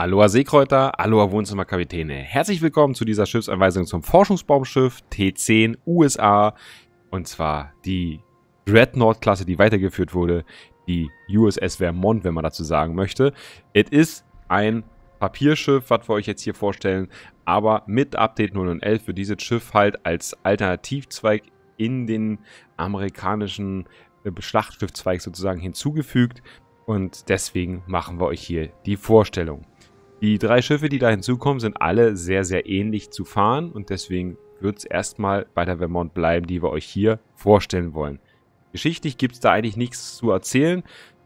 Aloha Seekräuter, Aloha Wohnzimmerkapitäne. Herzlich willkommen zu dieser Schiffsanweisung zum Forschungsbaumschiff T10 USA. Und zwar die Dreadnought-Klasse, die weitergeführt wurde. Die USS Vermont, wenn man dazu sagen möchte. Es ist ein Papierschiff, was wir euch jetzt hier vorstellen. Aber mit Update 0 und 11 wird dieses Schiff halt als Alternativzweig in den amerikanischen äh, Schlachtschiffzweig sozusagen hinzugefügt. Und deswegen machen wir euch hier die Vorstellung. Die drei Schiffe, die da hinzukommen, sind alle sehr, sehr ähnlich zu fahren und deswegen wird es erstmal bei der Vermont bleiben, die wir euch hier vorstellen wollen. Geschichtlich gibt es da eigentlich nichts zu erzählen,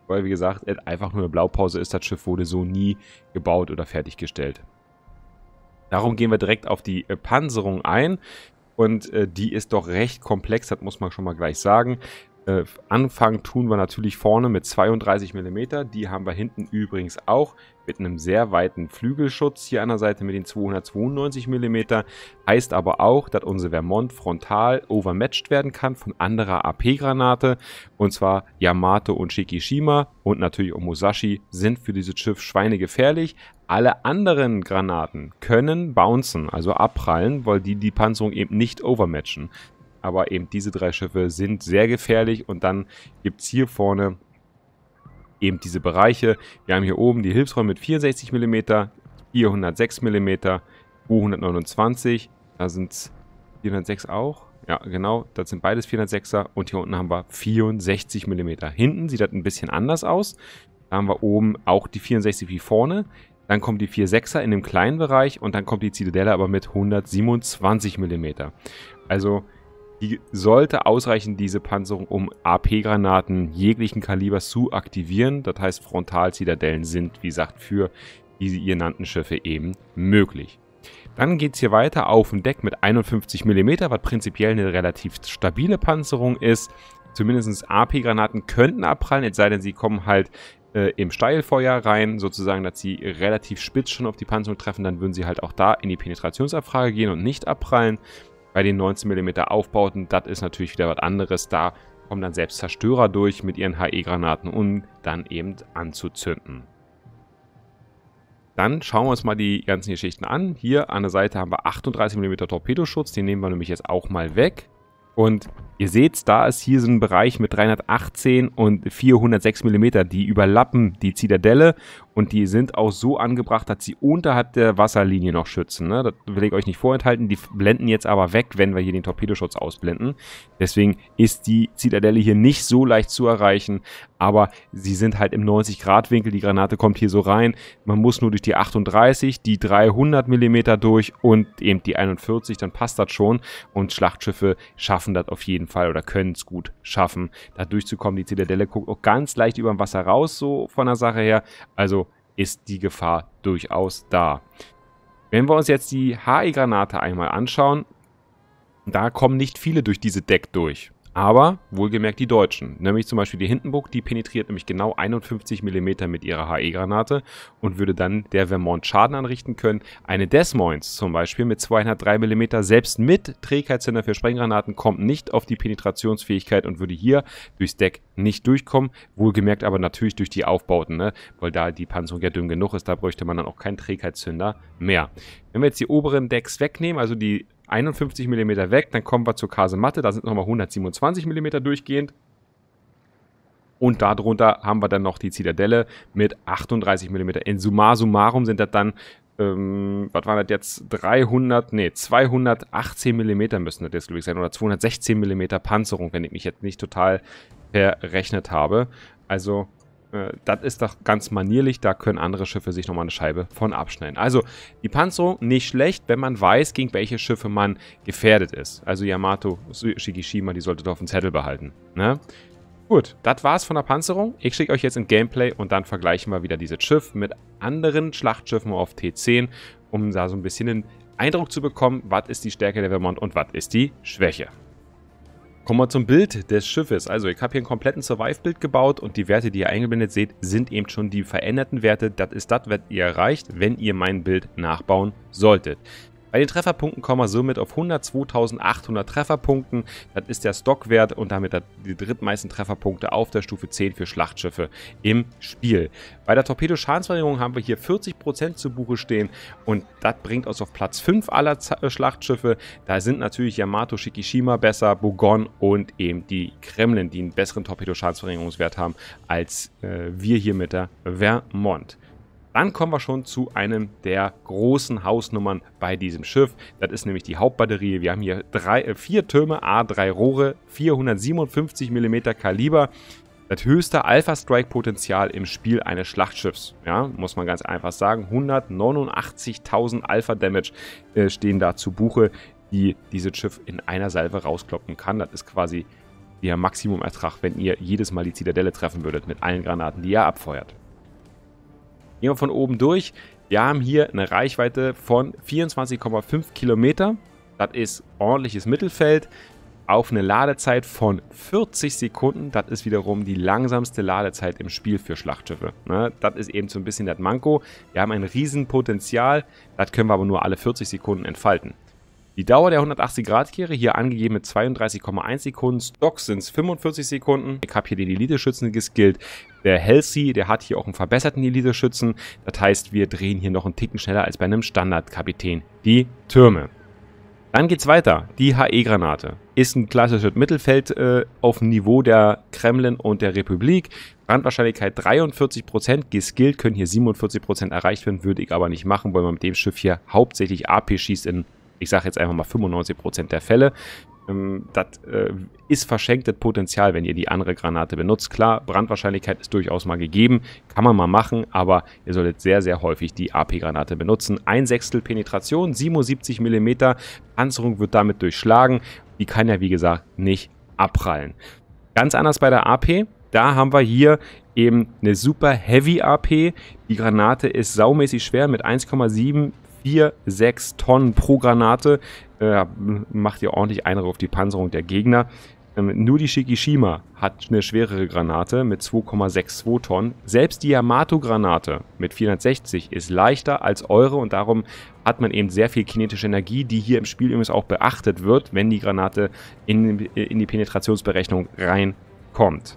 weil wie gesagt, einfach nur eine Blaupause ist, das Schiff wurde so nie gebaut oder fertiggestellt. Darum gehen wir direkt auf die äh, Panzerung ein und äh, die ist doch recht komplex, das muss man schon mal gleich sagen. Äh, Anfang tun wir natürlich vorne mit 32 mm, die haben wir hinten übrigens auch mit einem sehr weiten Flügelschutz hier an der Seite mit den 292 mm. Heißt aber auch, dass unsere Vermont frontal overmatched werden kann von anderer AP-Granate. Und zwar Yamato und Shikishima und natürlich auch Musashi sind für dieses Schiff schweinegefährlich. Alle anderen Granaten können bouncen, also abprallen, weil die die Panzerung eben nicht overmatchen. Aber eben diese drei Schiffe sind sehr gefährlich und dann gibt es hier vorne eben diese Bereiche. Wir haben hier oben die Hilfsräume mit 64 mm, 406 mm, U129, da sind es 406 auch. Ja, genau, das sind beides 406er und hier unten haben wir 64 mm. Hinten sieht das ein bisschen anders aus. Da haben wir oben auch die 64 wie vorne. Dann kommt die 4.6er in dem kleinen Bereich und dann kommt die Zitadelle aber mit 127 mm. Also die sollte ausreichen, diese Panzerung, um AP-Granaten jeglichen Kalibers zu aktivieren. Das heißt, Frontalzitadellen sind, wie gesagt, für diese ihr nannten Schiffe eben möglich. Dann geht es hier weiter auf dem Deck mit 51 mm, was prinzipiell eine relativ stabile Panzerung ist. Zumindest AP-Granaten könnten abprallen, es sei denn, sie kommen halt äh, im Steilfeuer rein, sozusagen, dass sie relativ spitz schon auf die Panzerung treffen, dann würden sie halt auch da in die Penetrationsabfrage gehen und nicht abprallen. Bei den 19mm Aufbauten, das ist natürlich wieder was anderes. Da kommen dann selbst Zerstörer durch mit ihren HE-Granaten, um dann eben anzuzünden. Dann schauen wir uns mal die ganzen Geschichten an. Hier an der Seite haben wir 38mm Torpedoschutz, den nehmen wir nämlich jetzt auch mal weg. Und Ihr seht, da ist hier so ein Bereich mit 318 und 406 mm. Die überlappen die Zitadelle und die sind auch so angebracht, dass sie unterhalb der Wasserlinie noch schützen. Ne? Das will ich euch nicht vorenthalten. Die blenden jetzt aber weg, wenn wir hier den Torpedoschutz ausblenden. Deswegen ist die Zitadelle hier nicht so leicht zu erreichen. Aber sie sind halt im 90-Grad-Winkel. Die Granate kommt hier so rein. Man muss nur durch die 38, die 300 mm durch und eben die 41. Dann passt das schon. Und Schlachtschiffe schaffen das auf jeden Fall. Fall oder können es gut schaffen, da durchzukommen. Die Zitadelle guckt auch ganz leicht über dem Wasser raus, so von der Sache her. Also ist die Gefahr durchaus da. Wenn wir uns jetzt die HE-Granate einmal anschauen, da kommen nicht viele durch diese Deck durch aber wohlgemerkt die Deutschen. Nämlich zum Beispiel die Hindenburg, die penetriert nämlich genau 51 mm mit ihrer HE-Granate und würde dann der Vermont Schaden anrichten können. Eine Des Moines zum Beispiel mit 203 mm, selbst mit Trägheitssender für Sprenggranaten, kommt nicht auf die Penetrationsfähigkeit und würde hier durchs Deck nicht durchkommen. Wohlgemerkt aber natürlich durch die Aufbauten, ne? weil da die Panzerung ja dünn genug ist, da bräuchte man dann auch keinen Trägheitszünder mehr. Wenn wir jetzt die oberen Decks wegnehmen, also die 51 mm weg, dann kommen wir zur Kasematte, da sind nochmal 127 mm durchgehend. Und darunter haben wir dann noch die Zitadelle mit 38 mm. In Summa summarum sind das dann, ähm, was waren das jetzt, 300, nee, 218 mm müssen das jetzt, glaube ich, sein. Oder 216 mm Panzerung, wenn ich mich jetzt nicht total verrechnet habe. Also äh, das ist doch ganz manierlich, da können andere Schiffe sich nochmal eine Scheibe von abschneiden. Also die Panzerung nicht schlecht, wenn man weiß, gegen welche Schiffe man gefährdet ist. Also Yamato Shigishima, die sollte doch auf dem Zettel behalten. Ne? Gut, das war's von der Panzerung. Ich schicke euch jetzt ein Gameplay und dann vergleichen wir wieder dieses Schiff mit anderen Schlachtschiffen auf T10, um da so ein bisschen einen Eindruck zu bekommen, was ist die Stärke der Vermont und was ist die Schwäche. Kommen wir zum Bild des Schiffes. Also ich habe hier einen kompletten Survive-Bild gebaut und die Werte, die ihr eingeblendet seht, sind eben schon die veränderten Werte. Das ist das, was ihr erreicht, wenn ihr mein Bild nachbauen solltet. Bei den Trefferpunkten kommen wir somit auf 102.800 Trefferpunkten. Das ist der Stockwert und damit die drittmeisten Trefferpunkte auf der Stufe 10 für Schlachtschiffe im Spiel. Bei der Torpedo-Schadensverringerung haben wir hier 40% zu Buche stehen und das bringt uns auf Platz 5 aller Z äh, Schlachtschiffe. Da sind natürlich Yamato Shikishima besser, Bogon und eben die Kremlin, die einen besseren Torpedo-Schadensverringerungswert haben als äh, wir hier mit der Vermont. Dann kommen wir schon zu einem der großen Hausnummern bei diesem Schiff. Das ist nämlich die Hauptbatterie. Wir haben hier drei, äh, vier Türme, A3 Rohre, 457 mm Kaliber. Das höchste Alpha-Strike-Potenzial im Spiel eines Schlachtschiffs. Ja, muss man ganz einfach sagen. 189.000 Alpha-Damage äh, stehen da zu Buche, die dieses Schiff in einer Salve rauskloppen kann. Das ist quasi der Maximumertrag, wenn ihr jedes Mal die Zitadelle treffen würdet mit allen Granaten, die ihr abfeuert. Gehen wir von oben durch. Wir haben hier eine Reichweite von 24,5 Kilometer. Das ist ordentliches Mittelfeld. Auf eine Ladezeit von 40 Sekunden. Das ist wiederum die langsamste Ladezeit im Spiel für Schlachtschiffe. Ne? Das ist eben so ein bisschen das Manko. Wir haben ein Riesenpotenzial. Das können wir aber nur alle 40 Sekunden entfalten. Die Dauer der 180-Grad-Kehre hier angegeben mit 32,1 Sekunden. Stocks sind es 45 Sekunden. Ich habe hier den Elite-Schützen geskillt. Der Healthy, der hat hier auch einen verbesserten Elite-Schützen. Das heißt, wir drehen hier noch einen Ticken schneller als bei einem Standard-Kapitän. Die Türme. Dann geht's weiter. Die HE-Granate ist ein klassisches Mittelfeld äh, auf dem Niveau der Kremlin und der Republik. Brandwahrscheinlichkeit 43%, geskillt können hier 47% erreicht werden, würde ich aber nicht machen, weil man mit dem Schiff hier hauptsächlich AP schießt in ich sage jetzt einfach mal 95% der Fälle. Ähm, das äh, ist verschenktes Potenzial, wenn ihr die andere Granate benutzt. Klar, Brandwahrscheinlichkeit ist durchaus mal gegeben, kann man mal machen, aber ihr solltet sehr, sehr häufig die AP-Granate benutzen. Ein Sechstel Penetration, 77 mm, Panzerung wird damit durchschlagen. Die kann ja, wie gesagt, nicht abprallen. Ganz anders bei der AP. Da haben wir hier eben eine super Heavy AP. Die Granate ist saumäßig schwer mit 1,7 4, 6 Tonnen pro Granate. Äh, macht ihr ordentlich Eindruck auf die Panzerung der Gegner. Ähm, nur die Shikishima hat eine schwerere Granate mit 2,62 Tonnen. Selbst die Yamato-Granate mit 460 ist leichter als eure und darum hat man eben sehr viel kinetische Energie, die hier im Spiel übrigens auch beachtet wird, wenn die Granate in, in die Penetrationsberechnung reinkommt.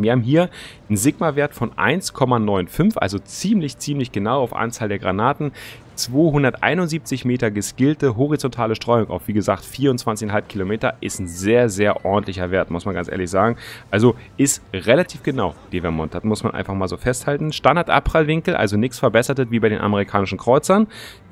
Wir haben hier einen Sigma-Wert von 1,95, also ziemlich, ziemlich genau auf Anzahl der Granaten. 271 Meter geskillte horizontale Streuung auf, wie gesagt, 24,5 Kilometer ist ein sehr, sehr ordentlicher Wert, muss man ganz ehrlich sagen. Also ist relativ genau die Vermont das muss man einfach mal so festhalten. Standard-Abprallwinkel, also nichts verbessertes wie bei den amerikanischen Kreuzern.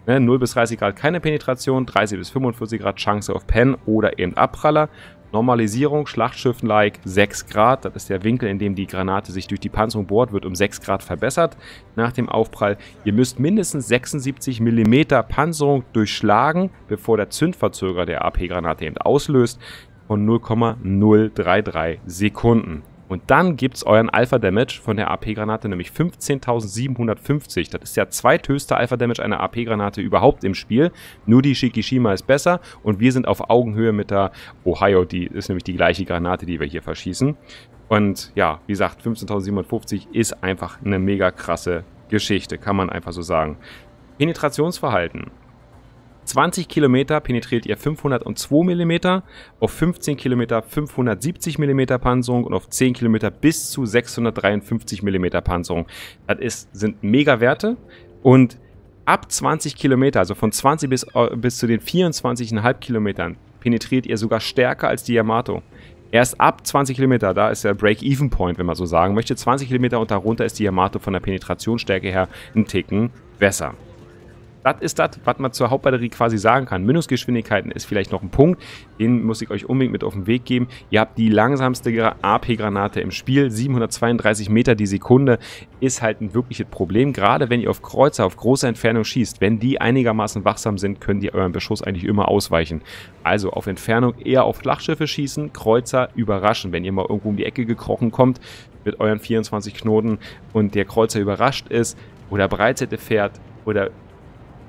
0 ne, bis 30 Grad keine Penetration, 30 bis 45 Grad Chance auf Pen oder eben Abpraller. Normalisierung, schlachtschiffen like 6 Grad. Das ist der Winkel, in dem die Granate sich durch die Panzerung bohrt, wird um 6 Grad verbessert nach dem Aufprall. Ihr müsst mindestens 76 mm Panzerung durchschlagen, bevor der Zündverzöger der AP-Granate eben auslöst von 0,033 Sekunden. Und dann gibt es euren Alpha-Damage von der AP-Granate, nämlich 15.750. Das ist der zweithöchste Alpha-Damage einer AP-Granate überhaupt im Spiel. Nur die Shikishima ist besser und wir sind auf Augenhöhe mit der Ohio. Die ist nämlich die gleiche Granate, die wir hier verschießen. Und ja, wie gesagt, 15.750 ist einfach eine mega krasse Geschichte, kann man einfach so sagen. Penetrationsverhalten. 20 Kilometer penetriert ihr 502 mm, auf 15 Kilometer 570 mm Panzerung und auf 10 Kilometer bis zu 653 mm Panzerung. Das ist, sind mega Werte und ab 20 Kilometer, also von 20 bis, äh, bis zu den 24,5 Kilometern, penetriert ihr sogar stärker als die Yamato. Erst ab 20 Kilometer, da ist der Break-Even-Point, wenn man so sagen möchte. 20 Kilometer und darunter ist die Yamato von der Penetrationsstärke her ein Ticken besser das ist das, was man zur Hauptbatterie quasi sagen kann. Mindestgeschwindigkeiten ist vielleicht noch ein Punkt, den muss ich euch unbedingt mit auf den Weg geben. Ihr habt die langsamste AP-Granate im Spiel, 732 Meter die Sekunde ist halt ein wirkliches Problem, gerade wenn ihr auf Kreuzer auf großer Entfernung schießt. Wenn die einigermaßen wachsam sind, können die euren Beschuss eigentlich immer ausweichen. Also auf Entfernung eher auf Schlachtschiffe schießen, Kreuzer überraschen. Wenn ihr mal irgendwo um die Ecke gekrochen kommt mit euren 24 Knoten und der Kreuzer überrascht ist oder Breitseite fährt oder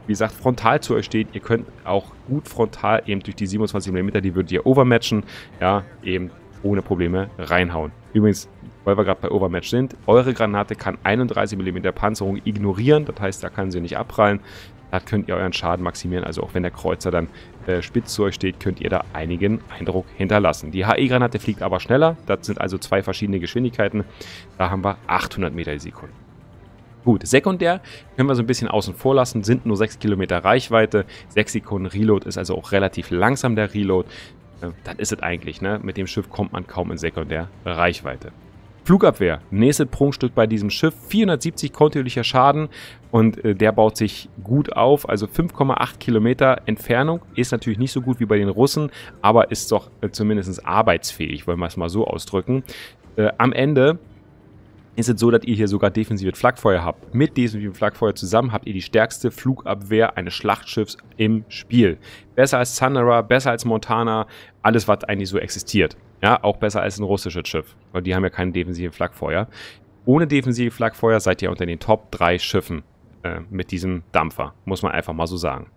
wie gesagt, frontal zu euch steht. Ihr könnt auch gut frontal eben durch die 27 mm, die würdet ihr overmatchen, ja, eben ohne Probleme reinhauen. Übrigens, weil wir gerade bei Overmatch sind, eure Granate kann 31 mm Panzerung ignorieren, das heißt, da kann sie nicht abprallen. Da könnt ihr euren Schaden maximieren, also auch wenn der Kreuzer dann äh, spitz zu euch steht, könnt ihr da einigen Eindruck hinterlassen. Die HE-Granate fliegt aber schneller, das sind also zwei verschiedene Geschwindigkeiten, da haben wir 800 Meter die Sekunde. Gut, sekundär können wir so ein bisschen außen vor lassen, sind nur 6 Kilometer Reichweite, 6 Sekunden Reload ist also auch relativ langsam der Reload. Äh, dann ist es eigentlich, ne? Mit dem Schiff kommt man kaum in sekundär Reichweite. Flugabwehr, nächstes Prunkstück bei diesem Schiff, 470 kontinuierlicher Schaden und äh, der baut sich gut auf, also 5,8 Kilometer Entfernung, ist natürlich nicht so gut wie bei den Russen, aber ist doch äh, zumindest arbeitsfähig, wollen wir es mal so ausdrücken. Äh, am Ende ist es so, dass ihr hier sogar defensives Flakfeuer habt. Mit defensivem Flakfeuer zusammen habt ihr die stärkste Flugabwehr eines Schlachtschiffs im Spiel. Besser als Thunderer, besser als Montana, alles was eigentlich so existiert. Ja, auch besser als ein russisches Schiff, weil die haben ja keinen defensiven Flakfeuer. Ohne defensive Flakfeuer seid ihr unter den Top 3 Schiffen äh, mit diesem Dampfer, muss man einfach mal so sagen.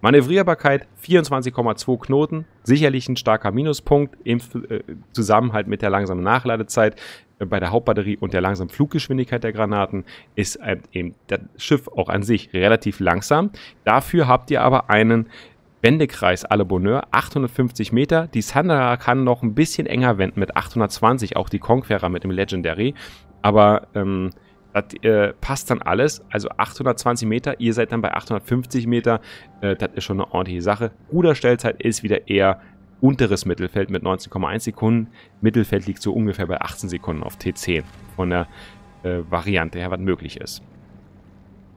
Manövrierbarkeit 24,2 Knoten, sicherlich ein starker Minuspunkt im äh, Zusammenhalt mit der langsamen Nachladezeit bei der Hauptbatterie und der langsamen Fluggeschwindigkeit der Granaten ist eben das Schiff auch an sich relativ langsam. Dafür habt ihr aber einen Wendekreis à la Bonheur, 850 Meter. Die Sandra kann noch ein bisschen enger wenden mit 820, auch die Conqueror mit dem Legendary. Aber ähm, das äh, passt dann alles. Also 820 Meter, ihr seid dann bei 850 Meter. Äh, das ist schon eine ordentliche Sache. Ruderstellzeit ist wieder eher unteres Mittelfeld mit 19,1 Sekunden. Mittelfeld liegt so ungefähr bei 18 Sekunden auf T10 von der äh, Variante her, was möglich ist.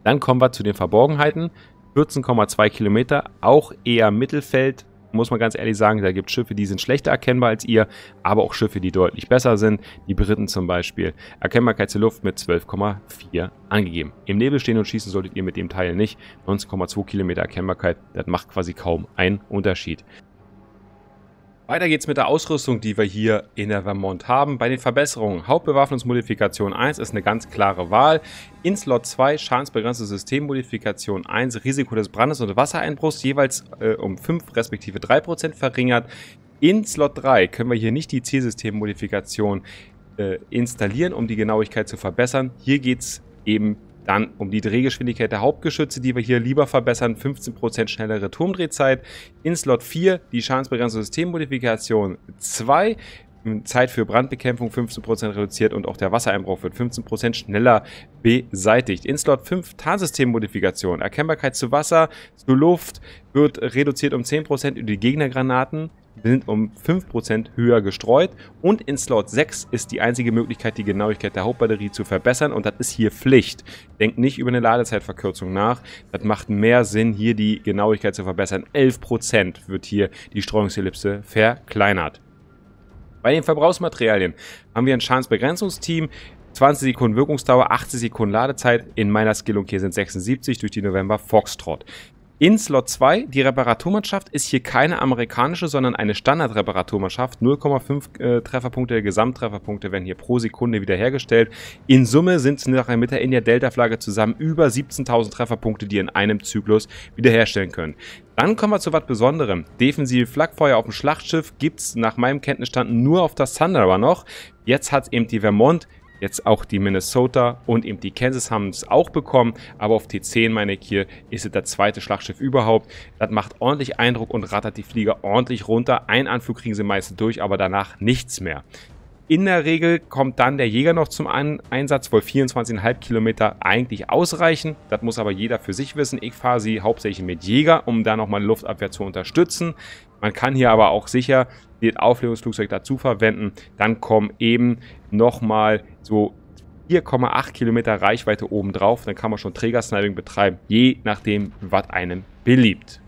Dann kommen wir zu den Verborgenheiten. 14,2 Kilometer, auch eher Mittelfeld, muss man ganz ehrlich sagen. Da gibt es Schiffe, die sind schlechter erkennbar als ihr, aber auch Schiffe, die deutlich besser sind. Die Briten zum Beispiel. Erkennbarkeit zur Luft mit 12,4 angegeben. Im Nebel stehen und schießen solltet ihr mit dem Teil nicht. 19,2 Kilometer Erkennbarkeit, das macht quasi kaum einen Unterschied. Weiter geht's mit der Ausrüstung, die wir hier in der Vermont haben. Bei den Verbesserungen, Hauptbewaffnungsmodifikation 1 ist eine ganz klare Wahl. In Slot 2 schadensbegrenzte Systemmodifikation 1, Risiko des Brandes und Wassereinbruchs jeweils äh, um 5 respektive 3% verringert. In Slot 3 können wir hier nicht die Zielsystemmodifikation äh, installieren, um die Genauigkeit zu verbessern. Hier geht's eben dann um die Drehgeschwindigkeit der Hauptgeschütze, die wir hier lieber verbessern, 15% schnellere Turmdrehzeit. In Slot 4 die Schadensbegrenzung Systemmodifikation 2. Zeit für Brandbekämpfung 15% reduziert und auch der Wassereinbruch wird 15% schneller beseitigt. In Slot 5 Tarnsystemmodifikation. Erkennbarkeit zu Wasser, zu Luft wird reduziert um 10% über die Gegnergranaten sind um 5% höher gestreut und in Slot 6 ist die einzige Möglichkeit, die Genauigkeit der Hauptbatterie zu verbessern und das ist hier Pflicht. Denkt nicht über eine Ladezeitverkürzung nach, das macht mehr Sinn, hier die Genauigkeit zu verbessern. 11% wird hier die Streuungsellipse verkleinert. Bei den Verbrauchsmaterialien haben wir ein Schadensbegrenzungsteam, 20 Sekunden Wirkungsdauer, 80 Sekunden Ladezeit. In meiner Skillung hier sind 76 durch die November Foxtrot. In Slot 2, die Reparaturmannschaft ist hier keine amerikanische, sondern eine Standardreparaturmannschaft. 0,5 äh, Trefferpunkte, Gesamttrefferpunkte werden hier pro Sekunde wiederhergestellt. In Summe sind es nachher mit der India Delta Flagge zusammen über 17.000 Trefferpunkte, die in einem Zyklus wiederherstellen können. Dann kommen wir zu was Besonderem. Defensive Flakfeuer auf dem Schlachtschiff gibt es nach meinem Kenntnisstand nur auf das Thunderer noch. Jetzt hat eben die Vermont Jetzt auch die Minnesota und eben die Kansas haben es auch bekommen, aber auf T10 meine ich hier ist es das zweite Schlachtschiff überhaupt. Das macht ordentlich Eindruck und rattert die Flieger ordentlich runter. Ein Anflug kriegen sie meist durch, aber danach nichts mehr. In der Regel kommt dann der Jäger noch zum Einsatz, wohl 24,5 Kilometer eigentlich ausreichen. Das muss aber jeder für sich wissen. Ich fahre sie hauptsächlich mit Jäger, um da nochmal Luftabwehr zu unterstützen. Man kann hier aber auch sicher das Auflegungsflugzeug dazu verwenden. Dann kommen eben nochmal so 4,8 Kilometer Reichweite oben drauf. Dann kann man schon Trägersniping betreiben, je nachdem, was einem beliebt.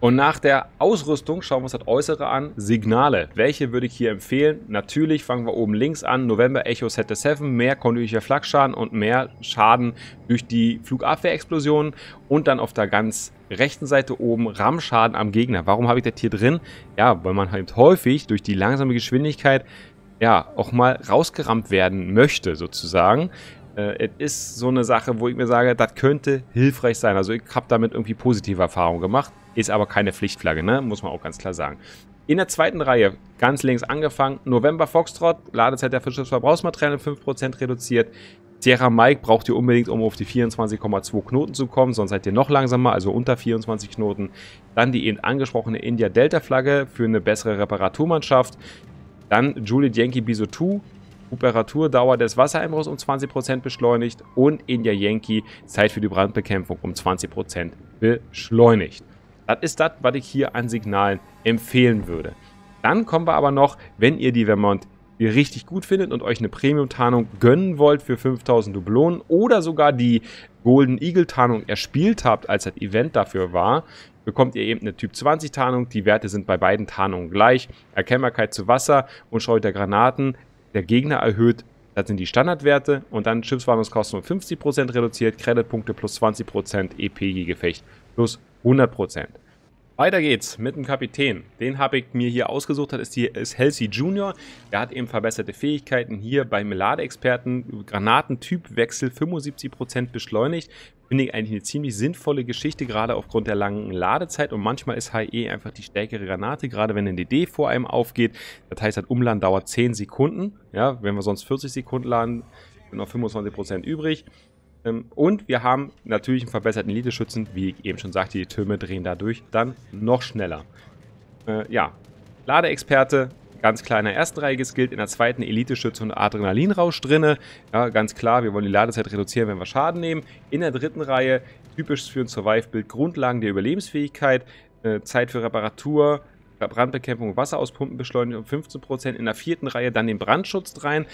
Und nach der Ausrüstung schauen wir uns das Äußere an. Signale. Welche würde ich hier empfehlen? Natürlich fangen wir oben links an. November Echo Set 7. Mehr kontinuierlicher Flakschaden und mehr Schaden durch die Flugabwehrexplosionen. Und dann auf der ganz rechten Seite oben Rammschaden am Gegner. Warum habe ich das hier drin? Ja, weil man halt häufig durch die langsame Geschwindigkeit ja, auch mal rausgerammt werden möchte, sozusagen. Äh, es äh, ist so eine Sache, wo ich mir sage, das könnte hilfreich sein. Also ich habe damit irgendwie positive Erfahrungen gemacht, ist aber keine Pflichtflagge, ne? muss man auch ganz klar sagen. In der zweiten Reihe, ganz links angefangen, November Foxtrot, Ladezeit der Fischschiffsverbrauchsmaterialien 5% reduziert. Sierra Mike braucht ihr unbedingt, um auf die 24,2 Knoten zu kommen, sonst seid ihr noch langsamer, also unter 24 Knoten. Dann die eben angesprochene India Delta Flagge für eine bessere Reparaturmannschaft. Dann Juliet Yankee Bisotou, Operaturdauer des Wassereinbruchs um 20% beschleunigt und India Yankee Zeit für die Brandbekämpfung um 20% beschleunigt. Das ist das, was ich hier an Signalen empfehlen würde. Dann kommen wir aber noch, wenn ihr die Vermont ihr richtig gut findet und euch eine Premium-Tarnung gönnen wollt für 5000 Dublonen oder sogar die Golden Eagle-Tarnung erspielt habt, als das Event dafür war, bekommt ihr eben eine Typ 20 Tarnung. Die Werte sind bei beiden Tarnungen gleich. Erkennbarkeit zu Wasser und Scheu der Granaten. Der Gegner erhöht das sind die Standardwerte und dann Schiffswarnungskosten um 50% reduziert, Creditpunkte plus 20%, EPG-Gefecht plus 100%. Weiter geht's mit dem Kapitän. Den habe ich mir hier ausgesucht, das ist, die, ist Halsey Junior. Der hat eben verbesserte Fähigkeiten hier bei Melade-Experten. Granatentypwechsel 75% beschleunigt. Finde ich eigentlich eine ziemlich sinnvolle Geschichte, gerade aufgrund der langen Ladezeit. Und manchmal ist HE einfach die stärkere Granate, gerade wenn ein DD vor einem aufgeht. Das heißt, das Umland dauert 10 Sekunden. Ja, wenn wir sonst 40 Sekunden laden, sind noch 25% übrig. Ähm, und wir haben natürlich einen verbesserten Elite-Schützen, wie ich eben schon sagte, die Türme drehen dadurch dann noch schneller. Äh, ja, Ladeexperte, ganz kleiner ersten Reihe gilt, in der zweiten Elite-Schütze und Adrenalinrausch drinne. Ja, ganz klar, wir wollen die Ladezeit reduzieren, wenn wir Schaden nehmen. In der dritten Reihe, typisch für ein Survive-Bild, Grundlagen der Überlebensfähigkeit, äh, Zeit für Reparatur, Brandbekämpfung, Wasser pumpen beschleunigt um 15%, in der vierten Reihe dann den Brandschutz rein,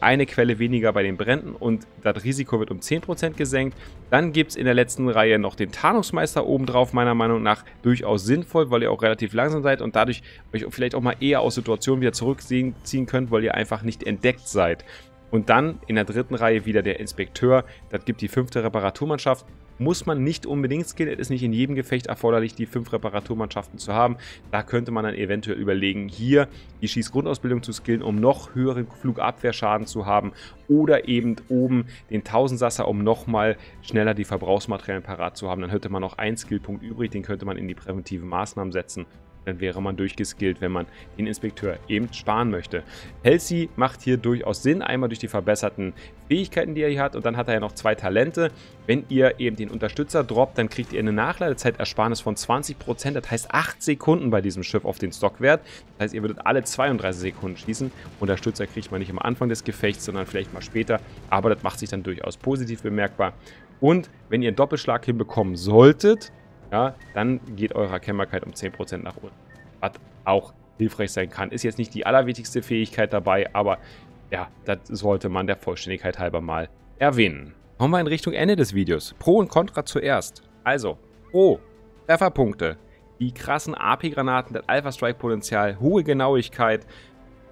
eine Quelle weniger bei den Bränden und das Risiko wird um 10% gesenkt. Dann gibt es in der letzten Reihe noch den Tarnungsmeister obendrauf, meiner Meinung nach durchaus sinnvoll, weil ihr auch relativ langsam seid und dadurch euch vielleicht auch mal eher aus Situationen wieder zurückziehen könnt, weil ihr einfach nicht entdeckt seid. Und dann in der dritten Reihe wieder der Inspekteur. Das gibt die fünfte Reparaturmannschaft muss man nicht unbedingt skillen. Es ist nicht in jedem Gefecht erforderlich, die fünf Reparaturmannschaften zu haben. Da könnte man dann eventuell überlegen, hier die Schießgrundausbildung zu skillen, um noch höheren Flugabwehrschaden zu haben oder eben oben den Tausendsasser, um nochmal schneller die Verbrauchsmaterialien parat zu haben. Dann hätte man noch einen Skillpunkt übrig, den könnte man in die präventiven Maßnahmen setzen dann wäre man durchgeskillt, wenn man den Inspekteur eben sparen möchte. Halsey macht hier durchaus Sinn, einmal durch die verbesserten Fähigkeiten, die er hier hat und dann hat er ja noch zwei Talente. Wenn ihr eben den Unterstützer droppt, dann kriegt ihr eine Nachladezeitersparnis von 20%, das heißt 8 Sekunden bei diesem Schiff auf den Stockwert. Das heißt, ihr würdet alle 32 Sekunden schießen. Unterstützer kriegt man nicht am Anfang des Gefechts, sondern vielleicht mal später, aber das macht sich dann durchaus positiv bemerkbar. Und wenn ihr einen Doppelschlag hinbekommen solltet, ja, dann geht eure Erkennbarkeit um 10% nach unten. Was auch hilfreich sein kann. Ist jetzt nicht die allerwichtigste Fähigkeit dabei, aber ja, das sollte man der Vollständigkeit halber mal erwähnen. Kommen wir in Richtung Ende des Videos. Pro und Contra zuerst. Also, Pro, Trefferpunkte, die krassen AP-Granaten, das Alpha-Strike-Potenzial, hohe Genauigkeit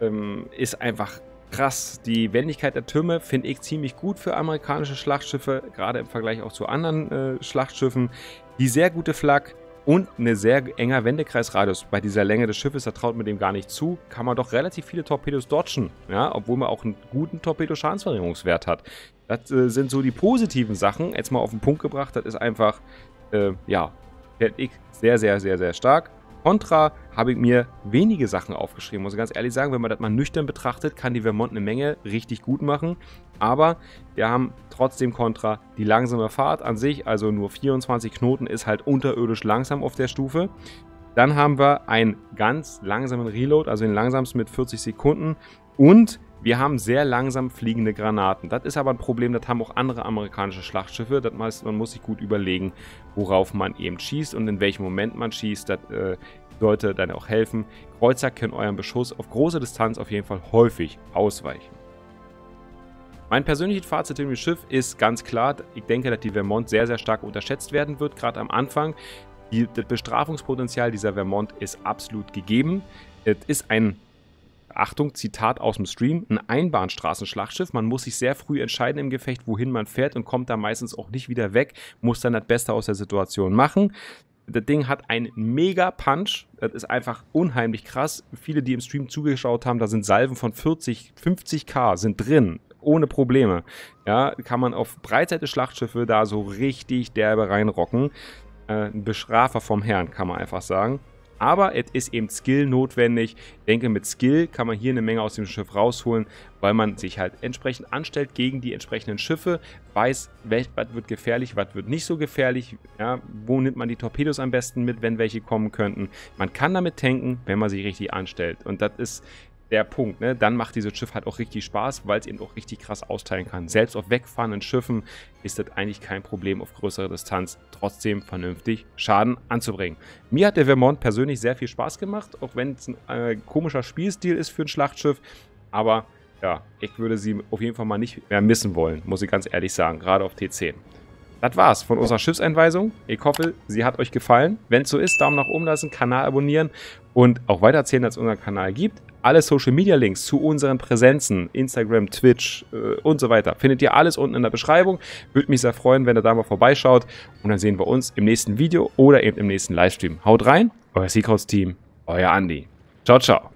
ähm, ist einfach krass. Die Wendigkeit der Türme finde ich ziemlich gut für amerikanische Schlachtschiffe, gerade im Vergleich auch zu anderen äh, Schlachtschiffen. Die sehr gute Flak und eine sehr enger Wendekreisradius. Bei dieser Länge des Schiffes, da traut man dem gar nicht zu, kann man doch relativ viele Torpedos dodgen, ja, obwohl man auch einen guten Torpedo-Schadensverringerungswert hat. Das äh, sind so die positiven Sachen, jetzt mal auf den Punkt gebracht, das ist einfach, äh, ja, fände ich sehr, sehr, sehr, sehr stark. Contra habe ich mir wenige Sachen aufgeschrieben, muss ich ganz ehrlich sagen. Wenn man das mal nüchtern betrachtet, kann die Vermont eine Menge richtig gut machen. Aber wir haben trotzdem Contra die langsame Fahrt an sich, also nur 24 Knoten ist halt unterirdisch langsam auf der Stufe. Dann haben wir einen ganz langsamen Reload, also den langsamsten mit 40 Sekunden und wir haben sehr langsam fliegende Granaten. Das ist aber ein Problem, das haben auch andere amerikanische Schlachtschiffe. Das heißt, man muss sich gut überlegen, worauf man eben schießt und in welchem Moment man schießt. Das äh, sollte dann auch helfen. Kreuzer können euren Beschuss auf große Distanz auf jeden Fall häufig ausweichen. Mein persönliches Fazit dem Schiff ist ganz klar, ich denke, dass die Vermont sehr, sehr stark unterschätzt werden wird, gerade am Anfang. Die, das Bestrafungspotenzial dieser Vermont ist absolut gegeben. Es ist ein Achtung, Zitat aus dem Stream, ein Einbahnstraßenschlachtschiff. Man muss sich sehr früh entscheiden im Gefecht, wohin man fährt und kommt da meistens auch nicht wieder weg, muss dann das Beste aus der Situation machen. Das Ding hat einen mega Punch. Das ist einfach unheimlich krass. Viele, die im Stream zugeschaut haben, da sind Salven von 40, 50k sind drin. Ohne Probleme. Ja, kann man auf Breitseite Schlachtschiffe da so richtig derbe reinrocken. Äh, ein Bestrafer vom Herrn, kann man einfach sagen. Aber es ist eben Skill notwendig. Ich denke, mit Skill kann man hier eine Menge aus dem Schiff rausholen, weil man sich halt entsprechend anstellt gegen die entsprechenden Schiffe, weiß, was wird gefährlich, was wird nicht so gefährlich, ja, wo nimmt man die Torpedos am besten mit, wenn welche kommen könnten. Man kann damit tanken, wenn man sich richtig anstellt. Und das ist der Punkt. Ne? Dann macht dieses Schiff halt auch richtig Spaß, weil es eben auch richtig krass austeilen kann. Selbst auf wegfahrenden Schiffen ist das eigentlich kein Problem, auf größere Distanz trotzdem vernünftig Schaden anzubringen. Mir hat der Vermont persönlich sehr viel Spaß gemacht, auch wenn es ein äh, komischer Spielstil ist für ein Schlachtschiff. Aber ja, ich würde sie auf jeden Fall mal nicht mehr missen wollen, muss ich ganz ehrlich sagen, gerade auf T10. Das war's von unserer Schiffseinweisung. Ich hoffe, sie hat euch gefallen. Wenn es so ist, Daumen nach oben lassen, Kanal abonnieren und auch weitererzählen, dass es unseren Kanal gibt alle Social Media Links zu unseren Präsenzen, Instagram, Twitch äh, und so weiter, findet ihr alles unten in der Beschreibung. Würde mich sehr freuen, wenn ihr da mal vorbeischaut. Und dann sehen wir uns im nächsten Video oder eben im nächsten Livestream. Haut rein, euer Seacoast Team, euer Andi. Ciao, ciao.